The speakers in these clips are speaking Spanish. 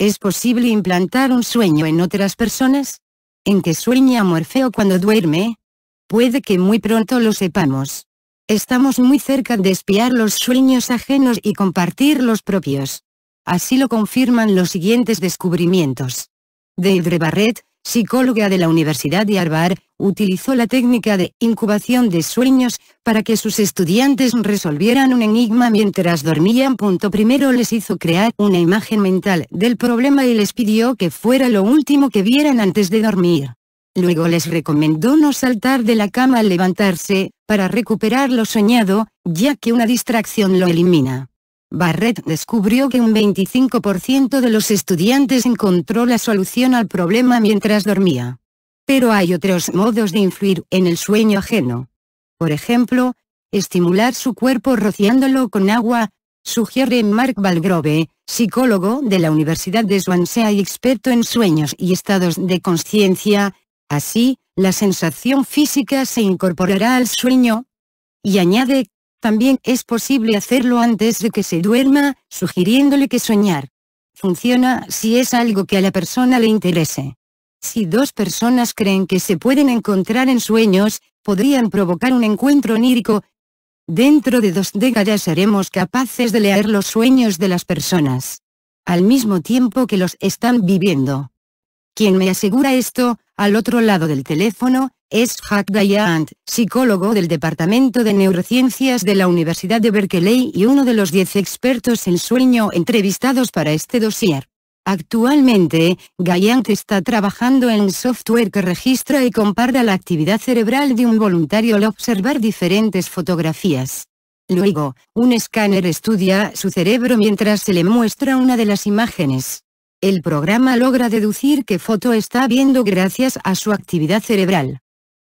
¿Es posible implantar un sueño en otras personas? ¿En qué sueña Morfeo cuando duerme? Puede que muy pronto lo sepamos. Estamos muy cerca de espiar los sueños ajenos y compartir los propios. Así lo confirman los siguientes descubrimientos. De Barrett, psicóloga de la Universidad de Harvard, utilizó la técnica de incubación de sueños para que sus estudiantes resolvieran un enigma mientras dormían. primero les hizo crear una imagen mental del problema y les pidió que fuera lo último que vieran antes de dormir. Luego les recomendó no saltar de la cama al levantarse, para recuperar lo soñado, ya que una distracción lo elimina. Barrett descubrió que un 25% de los estudiantes encontró la solución al problema mientras dormía. Pero hay otros modos de influir en el sueño ajeno. Por ejemplo, estimular su cuerpo rociándolo con agua, sugiere Mark Valgrove, psicólogo de la Universidad de Swansea y experto en sueños y estados de conciencia, así, la sensación física se incorporará al sueño. Y añade también es posible hacerlo antes de que se duerma, sugiriéndole que soñar. Funciona si es algo que a la persona le interese. Si dos personas creen que se pueden encontrar en sueños, podrían provocar un encuentro onírico. Dentro de dos décadas seremos capaces de leer los sueños de las personas. Al mismo tiempo que los están viviendo. Quien me asegura esto, al otro lado del teléfono, es Jack Gallant, psicólogo del Departamento de Neurociencias de la Universidad de Berkeley y uno de los 10 expertos en sueño entrevistados para este dossier. Actualmente, Gallant está trabajando en software que registra y compara la actividad cerebral de un voluntario al observar diferentes fotografías. Luego, un escáner estudia su cerebro mientras se le muestra una de las imágenes. El programa logra deducir qué foto está viendo gracias a su actividad cerebral.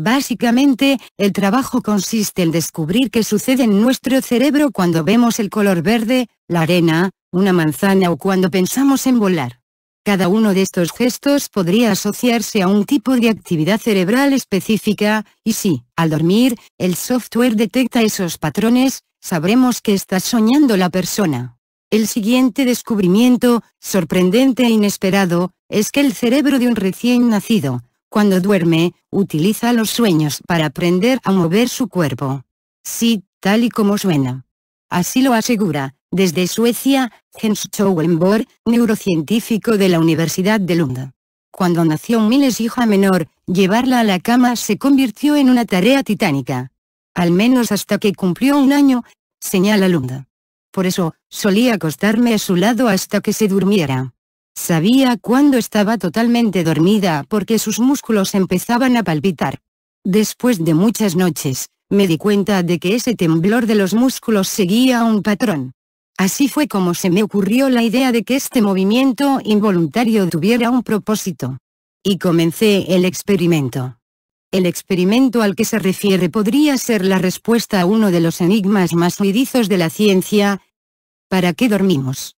Básicamente, el trabajo consiste en descubrir qué sucede en nuestro cerebro cuando vemos el color verde, la arena, una manzana o cuando pensamos en volar. Cada uno de estos gestos podría asociarse a un tipo de actividad cerebral específica, y si, al dormir, el software detecta esos patrones, sabremos que está soñando la persona. El siguiente descubrimiento, sorprendente e inesperado, es que el cerebro de un recién nacido, cuando duerme, utiliza los sueños para aprender a mover su cuerpo. Sí, tal y como suena. Así lo asegura, desde Suecia, Jens neurocientífico de la Universidad de Lund. Cuando nació Miles hija menor, llevarla a la cama se convirtió en una tarea titánica. Al menos hasta que cumplió un año, señala Lund. Por eso, solía acostarme a su lado hasta que se durmiera. Sabía cuando estaba totalmente dormida porque sus músculos empezaban a palpitar. Después de muchas noches, me di cuenta de que ese temblor de los músculos seguía un patrón. Así fue como se me ocurrió la idea de que este movimiento involuntario tuviera un propósito. Y comencé el experimento. El experimento al que se refiere podría ser la respuesta a uno de los enigmas más huidizos de la ciencia. ¿Para qué dormimos?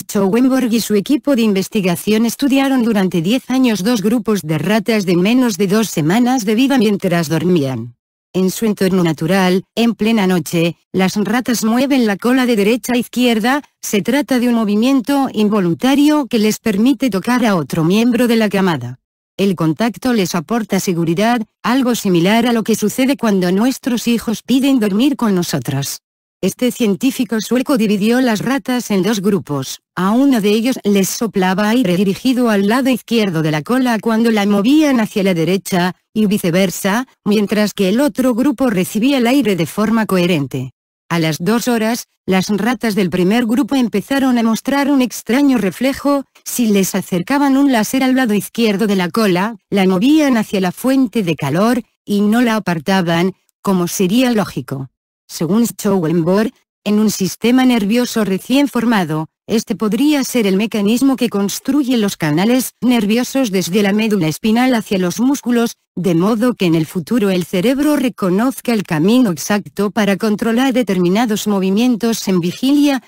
Schoenberg y su equipo de investigación estudiaron durante 10 años dos grupos de ratas de menos de dos semanas de vida mientras dormían. En su entorno natural, en plena noche, las ratas mueven la cola de derecha a izquierda, se trata de un movimiento involuntario que les permite tocar a otro miembro de la camada. El contacto les aporta seguridad, algo similar a lo que sucede cuando nuestros hijos piden dormir con nosotros. Este científico sueco dividió las ratas en dos grupos, a uno de ellos les soplaba aire dirigido al lado izquierdo de la cola cuando la movían hacia la derecha, y viceversa, mientras que el otro grupo recibía el aire de forma coherente. A las dos horas, las ratas del primer grupo empezaron a mostrar un extraño reflejo, si les acercaban un láser al lado izquierdo de la cola, la movían hacia la fuente de calor, y no la apartaban, como sería lógico. Según Schoenborg, en un sistema nervioso recién formado, este podría ser el mecanismo que construye los canales nerviosos desde la médula espinal hacia los músculos, de modo que en el futuro el cerebro reconozca el camino exacto para controlar determinados movimientos en vigilia.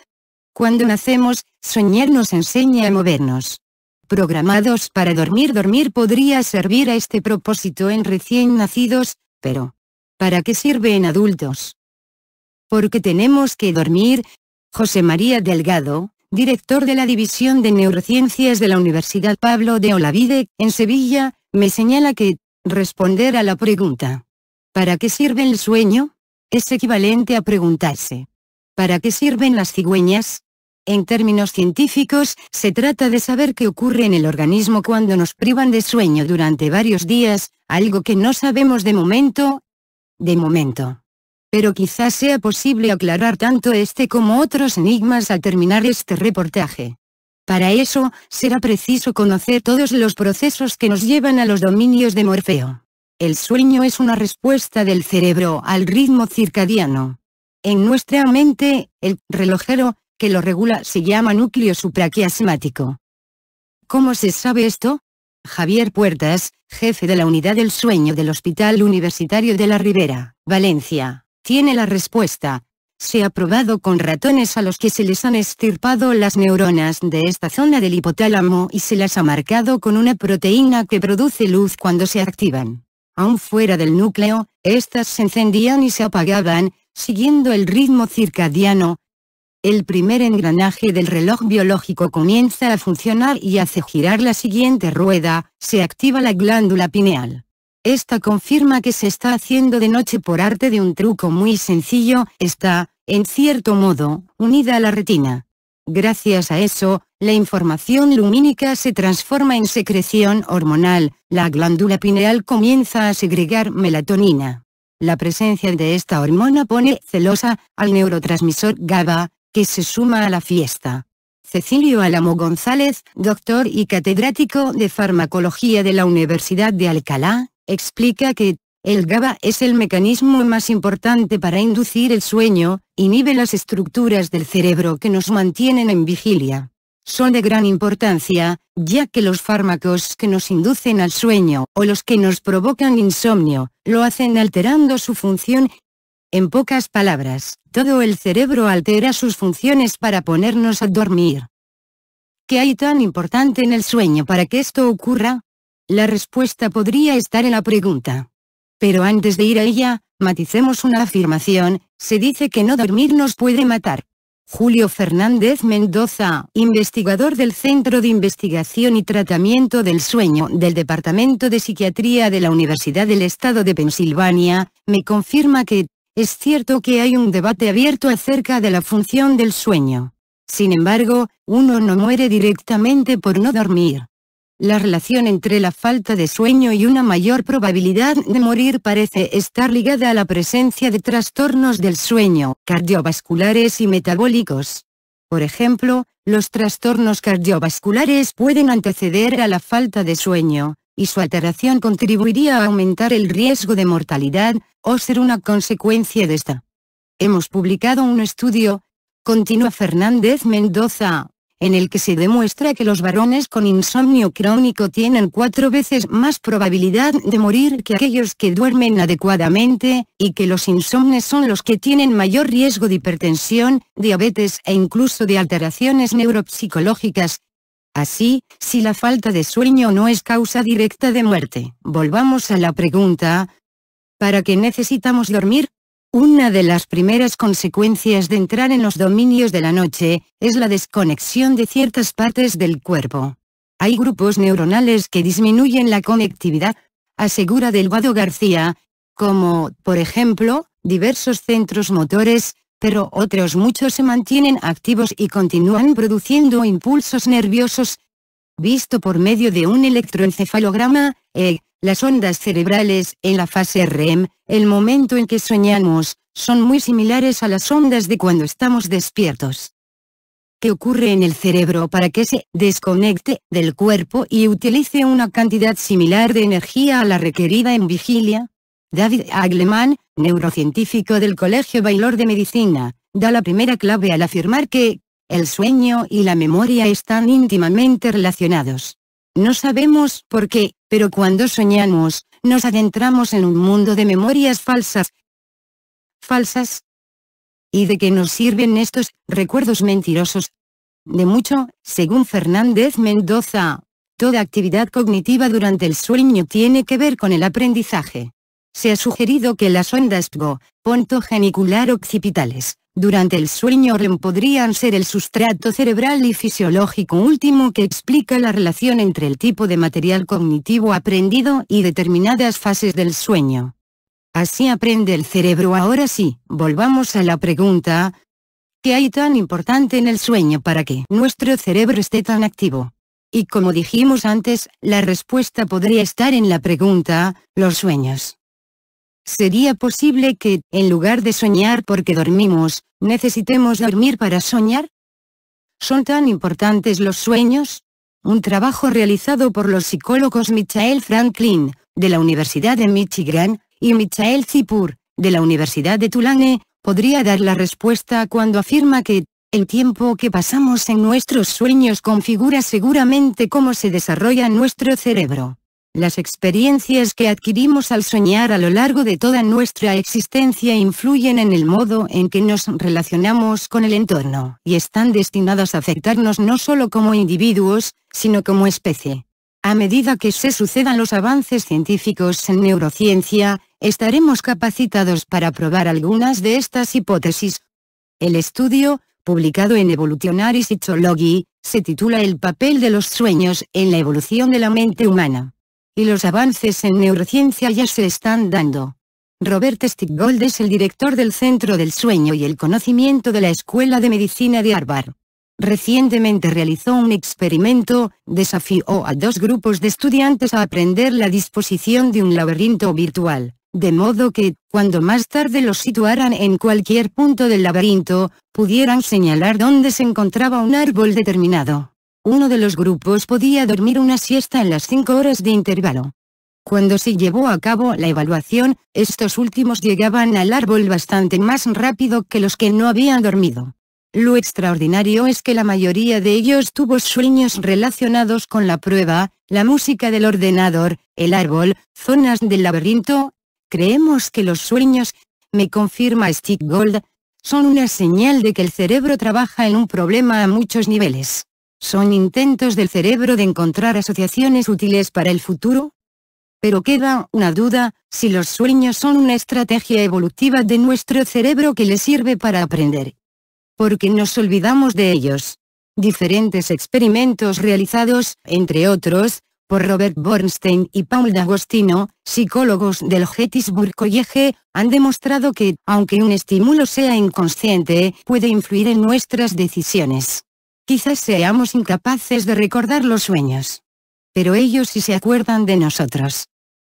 Cuando nacemos, soñar nos enseña a movernos. Programados para dormir dormir podría servir a este propósito en recién nacidos, pero ¿para qué sirve en adultos? porque tenemos que dormir. José María Delgado, director de la División de Neurociencias de la Universidad Pablo de Olavide, en Sevilla, me señala que, responder a la pregunta, ¿para qué sirve el sueño? Es equivalente a preguntarse, ¿para qué sirven las cigüeñas? En términos científicos, se trata de saber qué ocurre en el organismo cuando nos privan de sueño durante varios días, algo que no sabemos de momento. De momento pero quizás sea posible aclarar tanto este como otros enigmas al terminar este reportaje. Para eso, será preciso conocer todos los procesos que nos llevan a los dominios de Morfeo. El sueño es una respuesta del cerebro al ritmo circadiano. En nuestra mente, el relojero, que lo regula se llama núcleo supraquiasmático. ¿Cómo se sabe esto? Javier Puertas, jefe de la unidad del sueño del Hospital Universitario de la Ribera, Valencia, tiene la respuesta. Se ha probado con ratones a los que se les han extirpado las neuronas de esta zona del hipotálamo y se las ha marcado con una proteína que produce luz cuando se activan. Aún fuera del núcleo, estas se encendían y se apagaban, siguiendo el ritmo circadiano. El primer engranaje del reloj biológico comienza a funcionar y hace girar la siguiente rueda, se activa la glándula pineal. Esta confirma que se está haciendo de noche por arte de un truco muy sencillo, está, en cierto modo, unida a la retina. Gracias a eso, la información lumínica se transforma en secreción hormonal, la glándula pineal comienza a segregar melatonina. La presencia de esta hormona pone celosa al neurotransmisor GABA, que se suma a la fiesta. Cecilio Álamo González, doctor y catedrático de farmacología de la Universidad de Alcalá, explica que, el GABA es el mecanismo más importante para inducir el sueño, inhibe las estructuras del cerebro que nos mantienen en vigilia. Son de gran importancia, ya que los fármacos que nos inducen al sueño o los que nos provocan insomnio, lo hacen alterando su función. En pocas palabras, todo el cerebro altera sus funciones para ponernos a dormir. ¿Qué hay tan importante en el sueño para que esto ocurra? La respuesta podría estar en la pregunta. Pero antes de ir a ella, maticemos una afirmación, se dice que no dormir nos puede matar. Julio Fernández Mendoza, investigador del Centro de Investigación y Tratamiento del Sueño del Departamento de Psiquiatría de la Universidad del Estado de Pensilvania, me confirma que, es cierto que hay un debate abierto acerca de la función del sueño. Sin embargo, uno no muere directamente por no dormir. La relación entre la falta de sueño y una mayor probabilidad de morir parece estar ligada a la presencia de trastornos del sueño, cardiovasculares y metabólicos. Por ejemplo, los trastornos cardiovasculares pueden anteceder a la falta de sueño, y su alteración contribuiría a aumentar el riesgo de mortalidad, o ser una consecuencia de esta. Hemos publicado un estudio, continúa Fernández Mendoza, en el que se demuestra que los varones con insomnio crónico tienen cuatro veces más probabilidad de morir que aquellos que duermen adecuadamente, y que los insomnes son los que tienen mayor riesgo de hipertensión, diabetes e incluso de alteraciones neuropsicológicas. Así, si la falta de sueño no es causa directa de muerte, volvamos a la pregunta, ¿para qué necesitamos dormir? Una de las primeras consecuencias de entrar en los dominios de la noche, es la desconexión de ciertas partes del cuerpo. Hay grupos neuronales que disminuyen la conectividad, asegura Delgado García, como, por ejemplo, diversos centros motores, pero otros muchos se mantienen activos y continúan produciendo impulsos nerviosos, visto por medio de un electroencefalograma, eh, las ondas cerebrales en la fase REM, el momento en que soñamos, son muy similares a las ondas de cuando estamos despiertos. ¿Qué ocurre en el cerebro para que se desconecte del cuerpo y utilice una cantidad similar de energía a la requerida en vigilia? David Agleman, neurocientífico del Colegio Baylor de Medicina, da la primera clave al afirmar que el sueño y la memoria están íntimamente relacionados. No sabemos por qué, pero cuando soñamos, nos adentramos en un mundo de memorias falsas. ¿Falsas? ¿Y de qué nos sirven estos recuerdos mentirosos? De mucho, según Fernández Mendoza, toda actividad cognitiva durante el sueño tiene que ver con el aprendizaje. Se ha sugerido que las ondas go, genicular occipitales, durante el sueño REM podrían ser el sustrato cerebral y fisiológico último que explica la relación entre el tipo de material cognitivo aprendido y determinadas fases del sueño. Así aprende el cerebro ahora sí, volvamos a la pregunta, ¿qué hay tan importante en el sueño para que nuestro cerebro esté tan activo? Y como dijimos antes, la respuesta podría estar en la pregunta, los sueños. Sería posible que, en lugar de soñar porque dormimos, necesitemos dormir para soñar. ¿Son tan importantes los sueños? Un trabajo realizado por los psicólogos Michael Franklin, de la Universidad de Michigan, y Michael Zipur, de la Universidad de Tulane, podría dar la respuesta cuando afirma que, el tiempo que pasamos en nuestros sueños configura seguramente cómo se desarrolla nuestro cerebro. Las experiencias que adquirimos al soñar a lo largo de toda nuestra existencia influyen en el modo en que nos relacionamos con el entorno, y están destinadas a afectarnos no solo como individuos, sino como especie. A medida que se sucedan los avances científicos en neurociencia, estaremos capacitados para probar algunas de estas hipótesis. El estudio, publicado en Evolutionary Psychology, se titula El papel de los sueños en la evolución de la mente humana y los avances en neurociencia ya se están dando. Robert Stiggold es el director del Centro del Sueño y el Conocimiento de la Escuela de Medicina de Harvard. Recientemente realizó un experimento, desafió a dos grupos de estudiantes a aprender la disposición de un laberinto virtual, de modo que, cuando más tarde los situaran en cualquier punto del laberinto, pudieran señalar dónde se encontraba un árbol determinado uno de los grupos podía dormir una siesta en las 5 horas de intervalo. Cuando se llevó a cabo la evaluación, estos últimos llegaban al árbol bastante más rápido que los que no habían dormido. Lo extraordinario es que la mayoría de ellos tuvo sueños relacionados con la prueba, la música del ordenador, el árbol, zonas del laberinto. Creemos que los sueños, me confirma Stick Gold, son una señal de que el cerebro trabaja en un problema a muchos niveles son intentos del cerebro de encontrar asociaciones útiles para el futuro? Pero queda una duda, si los sueños son una estrategia evolutiva de nuestro cerebro que le sirve para aprender. Porque nos olvidamos de ellos. Diferentes experimentos realizados, entre otros, por Robert Bornstein y Paul D'Agostino, psicólogos del Gettysburg College, han demostrado que, aunque un estímulo sea inconsciente, puede influir en nuestras decisiones. Quizás seamos incapaces de recordar los sueños. Pero ellos sí se acuerdan de nosotros.